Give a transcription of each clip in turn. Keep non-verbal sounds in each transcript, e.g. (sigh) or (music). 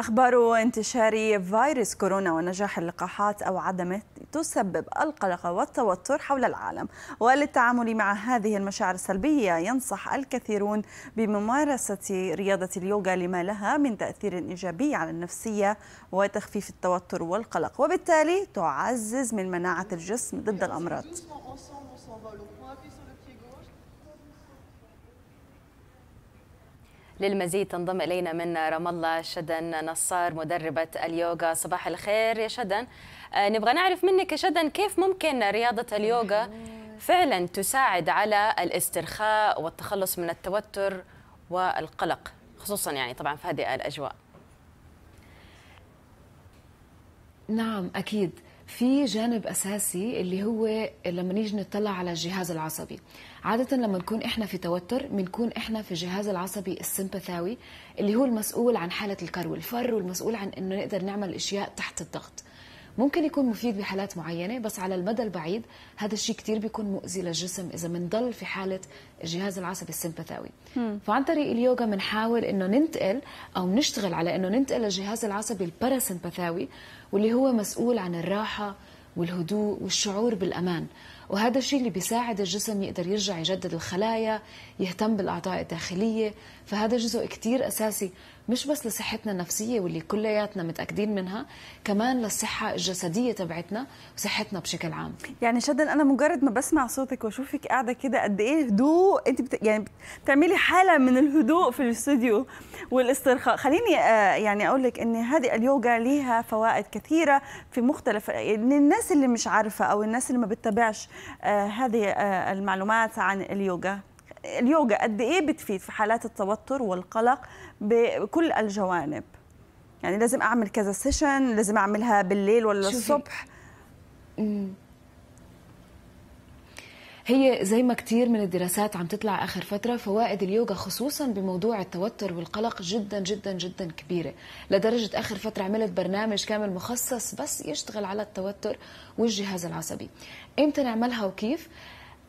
أخبار انتشار فيروس كورونا ونجاح اللقاحات أو عدمه تسبب القلق والتوتر حول العالم وللتعامل مع هذه المشاعر السلبية ينصح الكثيرون بممارسة رياضة اليوغا لما لها من تأثير إيجابي على النفسية وتخفيف التوتر والقلق وبالتالي تعزز من مناعة الجسم ضد الأمراض للمزيد تنضم إلينا من رام الله شدن نصار مدربة اليوغا صباح الخير يا شدن آه، نبغى نعرف منك يا شدن كيف ممكن رياضة اليوغا فعلا تساعد على الاسترخاء والتخلص من التوتر والقلق خصوصا يعني طبعا في هذه الأجواء نعم أكيد في جانب اساسي اللي هو لما نيجي نطلع على الجهاز العصبي عاده لما نكون احنا في توتر بنكون احنا في الجهاز العصبي السمبثاوي اللي هو المسؤول عن حاله الكر والفر والمسؤول عن انه نقدر نعمل اشياء تحت الضغط ممكن يكون مفيد بحالات معينه بس على المدى البعيد هذا الشيء كثير بيكون مؤذي للجسم اذا بنضل في حاله الجهاز العصبي السمبثاوي فعن طريق اليوغا بنحاول انه ننتقل او بنشتغل على انه ننتقل للجهاز العصبي الباراسمبثاوي واللي هو مسؤول عن الراحه والهدوء والشعور بالامان وهذا الشيء اللي بيساعد الجسم يقدر يرجع يجدد الخلايا يهتم بالاعضاء الداخليه فهذا جزء كثير اساسي مش بس لصحتنا النفسيه واللي كلياتنا متاكدين منها كمان للصحه الجسديه تبعتنا وصحتنا بشكل عام يعني شدن انا مجرد ما بسمع صوتك واشوفك قاعده كده قد ايه هدوء انت بت... يعني بتعملي حاله من الهدوء في الاستوديو والاسترخاء خليني آه، يعني اقول لك ان هذه اليوجا ليها فوائد كثيره في مختلف ان يعني الناس اللي مش عارفه او الناس اللي ما بتتابعش آه، هذه آه، المعلومات عن اليوجا اليوغا قد ايه بتفيد في حالات التوتر والقلق بكل الجوانب يعني لازم اعمل كذا سيشن لازم اعملها بالليل ولا شوفي. الصبح هي زي ما كتير من الدراسات عم تطلع آخر فترة فوائد اليوغا خصوصا بموضوع التوتر والقلق جدا جدا جدا كبيرة لدرجة آخر فترة عملت برنامج كامل مخصص بس يشتغل على التوتر والجهاز العصبي امتى نعملها وكيف؟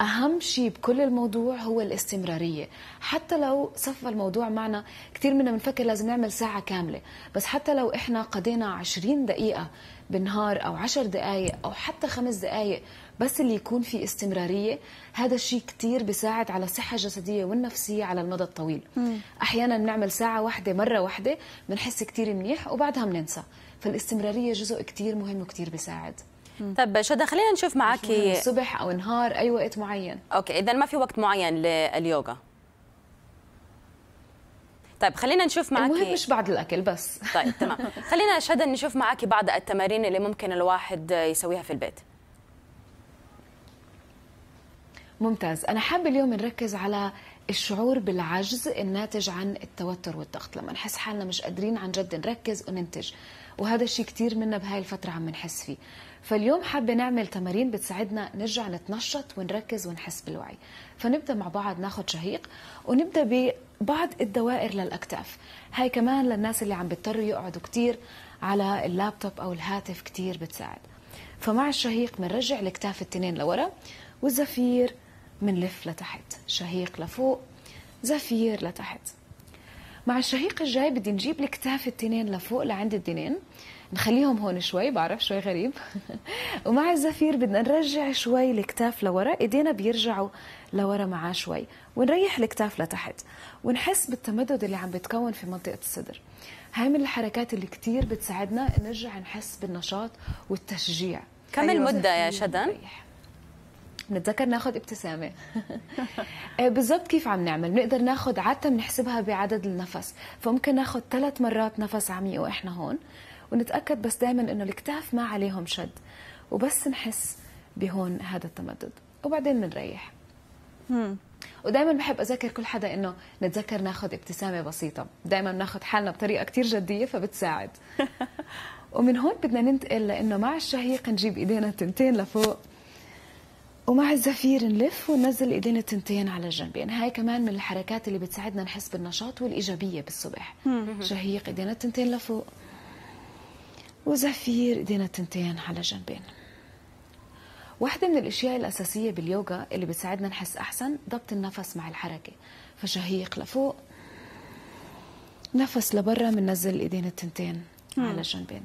أهم شيء بكل الموضوع هو الاستمرارية حتى لو صفى الموضوع معنا كثير منا بنفكر لازم نعمل ساعة كاملة بس حتى لو إحنا قضينا 20 دقيقة بالنهار أو 10 دقايق أو حتى خمس دقايق بس اللي يكون في استمرارية هذا الشيء كثير بيساعد على الصحة الجسدية والنفسية على المدى الطويل مم. أحيانا بنعمل ساعة واحدة مرة واحدة بنحس كثير منيح وبعدها بننسى فالاستمرارية جزء كثير مهم وكثير بيساعد طب شدا خلينا نشوف معك الصبح او نهار اي وقت معين اوكي اذا ما في وقت معين لليوغا طيب خلينا نشوف معك المهم مش بعد الاكل بس طيب تمام (laughs) خلينا شدا نشوف معك بعض التمارين اللي ممكن الواحد يسويها في البيت ممتاز انا حابه اليوم نركز على الشعور بالعجز الناتج عن التوتر والضغط لما نحس حالنا مش قادرين عن جد نركز وننتج وهذا الشيء كثير منا بهاي الفترة عم نحس فيه فاليوم حابة نعمل تمارين بتساعدنا نرجع نتنشط ونركز ونحس بالوعي فنبدأ مع بعض ناخذ شهيق ونبدأ ببعض الدوائر للأكتاف هاي كمان للناس اللي عم بيضطروا يقعدوا كثير على اللابتوب أو الهاتف كثير بتساعد فمع الشهيق بنرجع الأكتاف التنين لورا والزفير منلف لتحت شهيق لفوق زفير لتحت مع الشهيق الجاي بدي نجيب الكتاف التنين لفوق لعند الدنين نخليهم هون شوي بعرف شوي غريب (laughs) ومع الزفير بدنا نرجع شوي الكتاف لورا ايدينا بيرجعوا لورا معاه شوي ونريح الكتاف لتحت ونحس بالتمدد اللي عم بتكون في منطقة الصدر هاي من الحركات اللي كتير بتساعدنا نرجع نحس بالنشاط والتشجيع كم أيوة، المدة يا شدن؟ نتذكر ناخذ ابتسامه (laughs) آه، بالضبط كيف عم نعمل بنقدر ناخذ عاده بنحسبها بعدد النفس فممكن ناخذ ثلاث مرات نفس عميق واحنا هون ونتاكد بس دائما انه الكتاف ما عليهم شد وبس نحس بهون هذا التمدد وبعدين بنريح ودائما بحب اذكر كل حدا انه نتذكر ناخذ ابتسامه بسيطه دائما ناخذ حالنا بطريقه كثير جديه فبتساعد (laughs) ومن هون بدنا ننتقل لانه مع الشهيق نجيب ايدينا التنتين لفوق ومع الزفير نلف وننزل ايدينا التنتين على الجنبين يعني هاي كمان من الحركات اللي بتساعدنا نحس بالنشاط والايجابيه بالصبح شهيق ايدينا التنتين لفوق وزفير ايدينا التنتين على جنبين واحدة من الأشياء الأساسية باليوغا اللي بتساعدنا نحس أحسن ضبط النفس مع الحركة فشهيق لفوق نفس لبرا بننزل ايدين التنتين على الجنبين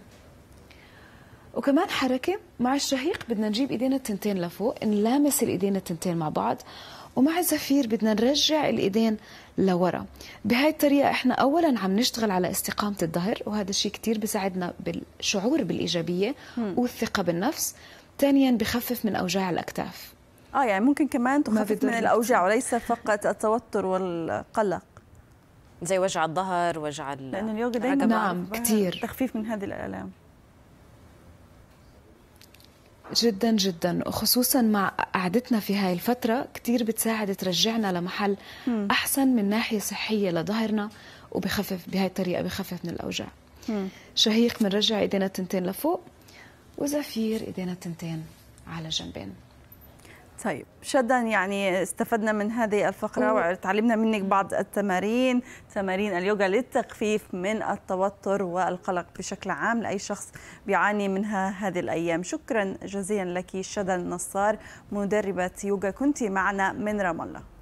وكمان حركه مع الشهيق بدنا نجيب ايدينا التنتين لفوق نلامس الايدين التنتين مع بعض ومع الزفير بدنا نرجع الايدين لورا بهاي الطريقه احنا اولا عم نشتغل على استقامه الظهر وهذا الشيء كثير بيساعدنا بالشعور بالايجابيه م. والثقه بالنفس ثانيا بخفف من اوجاع الاكتاف اه يعني ممكن كمان تخفف من الاوجاع وليس فقط التوتر والقلق زي وجع الظهر وجع لأن اليوغا دائما نعم كثير تخفيف من هذه الالام جدا جدا وخصوصا مع قعدتنا في هاي الفترة كتير بتساعد ترجعنا لمحل م. أحسن من ناحية صحية لظهرنا وبخفف بهاي الطريقة بخفف من الأوجاع م. شهيق بنرجع إيدينا التنتين لفوق وزفير إيدينا التنتين على جنبين طيب شدا يعني استفدنا من هذه الفقرة وتعلمنا منك بعض التمارين تمارين اليوغا للتخفيف من التوتر والقلق بشكل عام لأي شخص بيعاني منها هذه الأيام شكرا جزيلا لك شدا النصار مدربة يوغا كنت معنا من رام الله